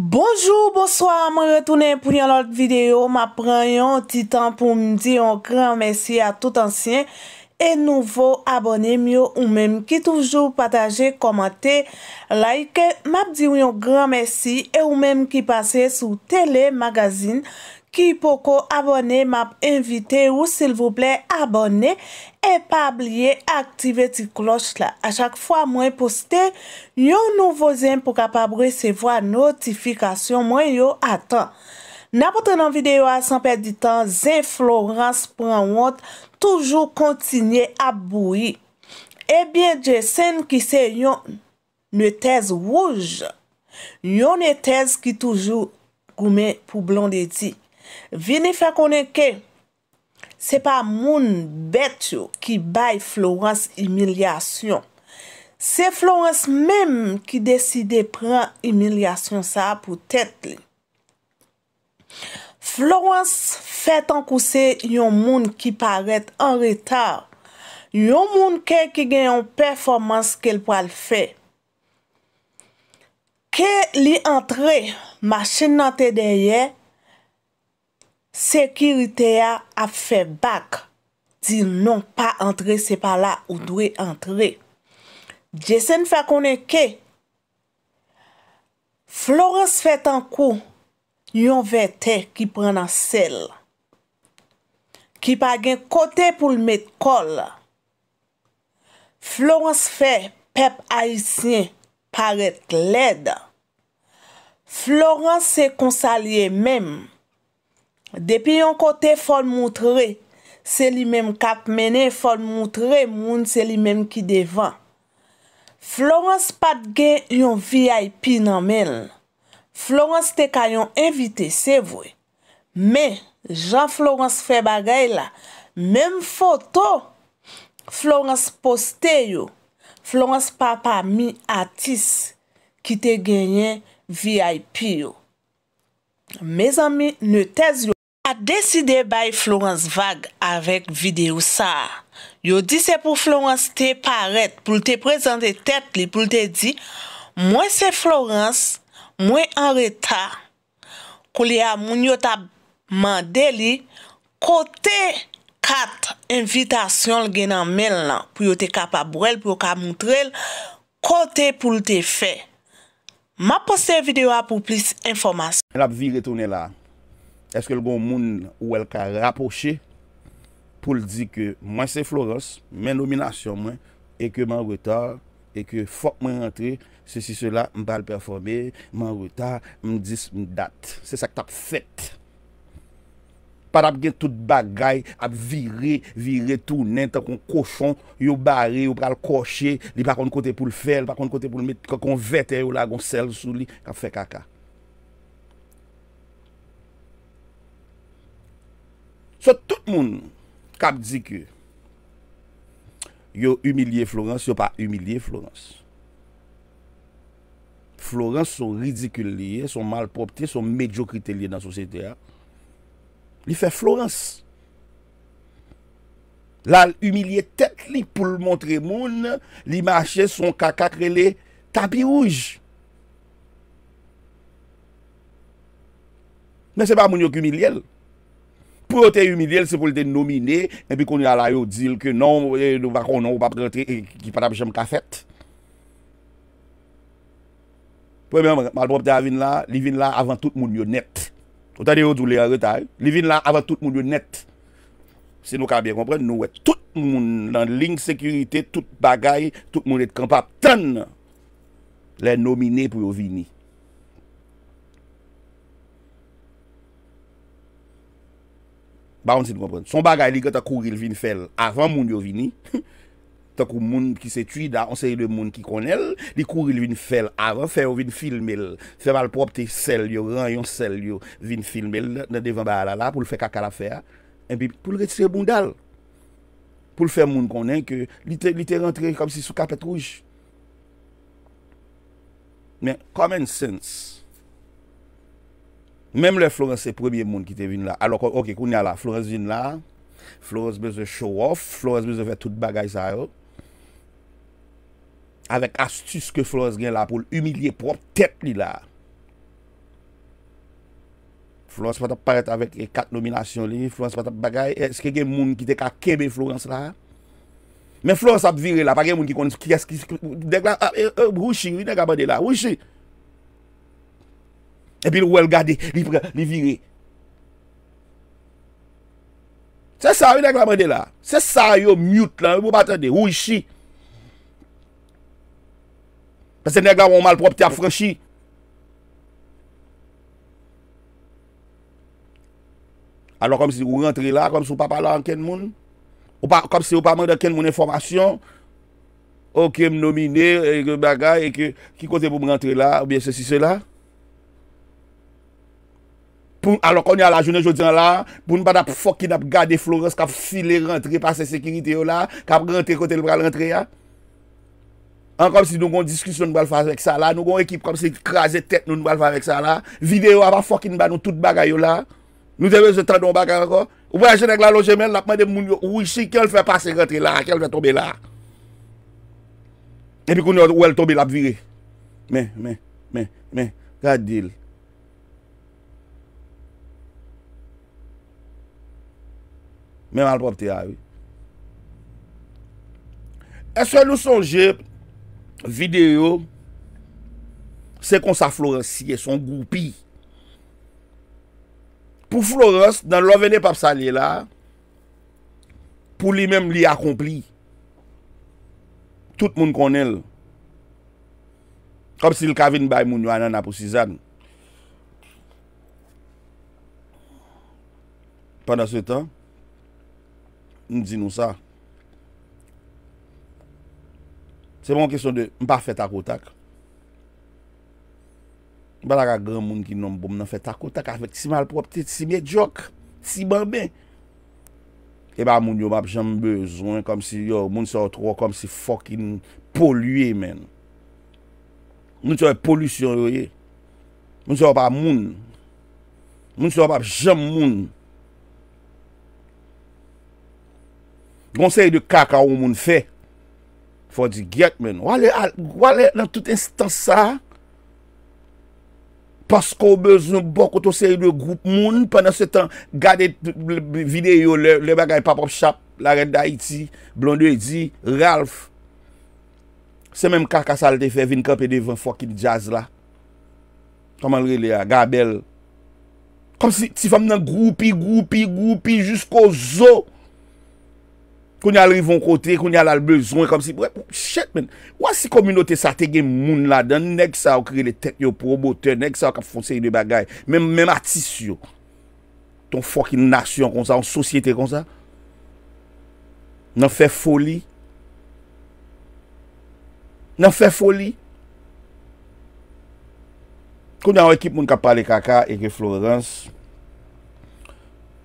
Bonjour, bonsoir, mwen retounen pou yon lot videyo. Ma pren yon titan pou mdi yon gran mersi a tout ansyen. E nouvo abonem yo ou menm ki toujou pataje, komante, like. Ma bdi yon gran mersi e ou menm ki pase sou telemagazine. ki pou ko abone, map invite ou sil vouple abone e pa blye aktive ti kloch la. A chak fwa mwen poste, yon nouvo zem pou ka pa bre se vwa notifikasyon mwen yon atan. Na pote nan videyo a san perdi tan, zem Florence pran wot toujou kontinye ap boui. Ebyen, jesen ki se yon ne tez wouj, yon ne tez ki toujou koume pou blondeti. Vini fe konen ke, se pa moun bet yo ki bay Florence emilyasyon. Se Florence mem ki deside pre emilyasyon sa pou tet li. Florence fet an kouse yon moun ki paret an retar. Yon moun ke ki gen yon performans kel po al fe. Ke li antre, machin nan te deye, Sekirite ya ap fe bak Di non pa entre se pa la ou dwe entre Jesen fa konen ke Florence fe tankou Yon ve te ki pre nan sel Ki pa gen kote pou l met kol Florence fe pep a isye paret led Florence se konsalie mem Depi yon kote fon moutre, se li menm kap mene, fon moutre moun se li menm ki devan. Florence pat gen yon VIP nan men. Florence te kayon evite se vwe. Men, jan Florence fe bagay la, menm foto Florence poste yo. Florence papa mi atis ki te genyen VIP yo. Mez ami, ne tez yo. deside bay Florence Vague avèk videyo sa. Yo di se pou Florence te paret pou l te prezante tet li pou l te di mwen se Florence mwen anreta kou li a moun yo ta mande li kote kat invitation l genan men lan pou yo te kapabou el pou yo ka moutrel kote pou l te fe. Ma poste videyo a pou plis informasyon. La bi vi retounen la Eske l goun moun ou el ka raposhe pou l di ke mwen se floros, mwen nominasyon mwen, e ke mwen retar, e ke fok mwen rentre, se si se la mwen pa l performe, mwen retar, mwen dis mwen dat. Se sa k tap fet. Pa tap gen tout bagay, ap vire, vire tou nen, ta kon kofon, yo bare, yo pral koshe, li pa kon kote pou l fel, pa kon kote pou l met, kon kon vete yo la, kon sel sou li, kap fe kaka. So tout moun kap di ki yo humiliye Florence, yo pa humiliye Florence. Florence son ridikul liye, son malpropte, son medyo krite liye nan sosyete a. Li fe Florence. La l'humiliye tek li pou l'montre moun, li mache son kaka krele tabi rouj. Men se pa moun yo kumiliye lè. pou yo te yu midel, se pou yo te nomine, men pi kon yo alay yo dil, ke non, nou va kon nou pa prentre, ki pata pe chanm kafet. Pouye mwen, malprop de avin la, li vin la avan tout moun yo net. Ota de yo doulé a retay, li vin la avan tout moun yo net. Se nou ka bie kompre, nou wet, tout moun, nan ling sekurite, tout bagay, tout moun et kompap, tan, le nomine pou yo vini. Son bagay li ge ta kouril vin fel avan moun yo vini, ta kou moun ki se tuit, anseye de moun ki konel, li kouril vin fel avan, fe yo vin filmel, fe mal prop te sel yo, rayon sel yo, vin filmel, nan devan ba alala, pou l'fe kakal afer, en pi pou l'retire moun dal, pou l'fe moun konen ke, li te rentre kom si sou kapet rouj. Men, common sense, Mem le Florence se prebye moun ki te vin la. Alors ok, koun ya la, Florence vin la. Florence beze show off, Florence beze fè tout bagay sa yo. Avèk astus ke Florence gen la pou l'humilie prop tèp li la. Florence patap paret avèk e kat nominasyon li. Florence patap bagay, eske gen moun ki te kakebe Florence la. Men Florence ap vire la, pake gen moun ki kon, dek la, ou chi, ou chi, Et puis, le garder, il vire. C'est ça, il a là. C'est ça, il mute là. Vous attendre. Où ici? Parce que les gars ont mal propre, tu franchi. Alors, comme si vous rentrez là, comme si vous ne parlez pas en quel monde, ou pas, comme si vous ne parlez pas de quel monde information, ok, me nominer, et que bagage, et que qui cause pour me rentrer là, ou bien ceci, cela. Poun, alo kon yon la jounen joudyan la, poun ban ap fokin ap gade Florence kap file rentre pa se sekirite yo la, kap rentre kote le bral rentre ya. An kom si nou kon diskus yon nou bal fase ek sa la, nou kon ekip kom si kraset tek nou nou bal fase ek sa la, videyo ap ap fokin ban nou tout bagay yo la, nou demen se tradon bagay anko, ou bayan jounen glal lo jemen, lakman demen moun yo, ou yi si kel fè pa se rentre la, kel fè tombe la. E pi kon yon ou el tombe la ap vire. Men, men, men, men, gade dil. Mem alp ap te avi. E se louson jep, videyo, se kon sa flores siye, son goupi. Pou flores, nan lò vene pap salye la, pou li men li akompli. Tout moun konel. Kom si l kavin bay moun wana na pou si zan. Pendan se tan, Nou di nou sa. Se bon kesyon de, mpa fet akotak. Mpa la ka gen moun ki nom pou mna fet akotak avet si malpropte, si medyok, si bambè. E ba moun yo bap jom bezwen kom si yo, moun se o tro kom si fokin poluyen men. Moun se o polusyon yo ye. Moun se o bap moun. Moun se o bap jom moun. Gon sey de kaka ou moun fe. Fon di get men. Wale nan tout instant sa. Pas ko bez nou bokot ou sey de group moun. Pendan se tan, gade videyo le bagay papop chap, laret da iti, blondou edi, ralf. Se men kaka salte fe, vin kapede vin fokin jazz la. Koman rele ya, ga bel. Kom si ti fam nan groupi, groupi, groupi jusqu'o zo. Koun yal rivon kote, koun yal al bezon, kom si, wè pou chet men. Wwa si kominote sa te gen moun la den, nek sa wak kre le tek yo probote, nek sa wak ap fonse yon de bagay, men atis yo. Ton fokin nasyon kon sa, an sosyete kon sa, nan fe foli. Nan fe foli. Koun yal wak ekip moun kap pale kaka, eke Florence,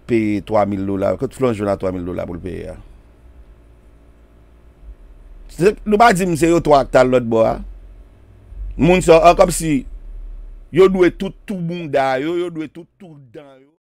pey 3 mil dola, kout flon jona 3 mil dola pou l pey ya. Lou ba jim se yo twak tal lot bo a Moun se okop si Yo dwe tout tout moun da Yo dwe tout tout dan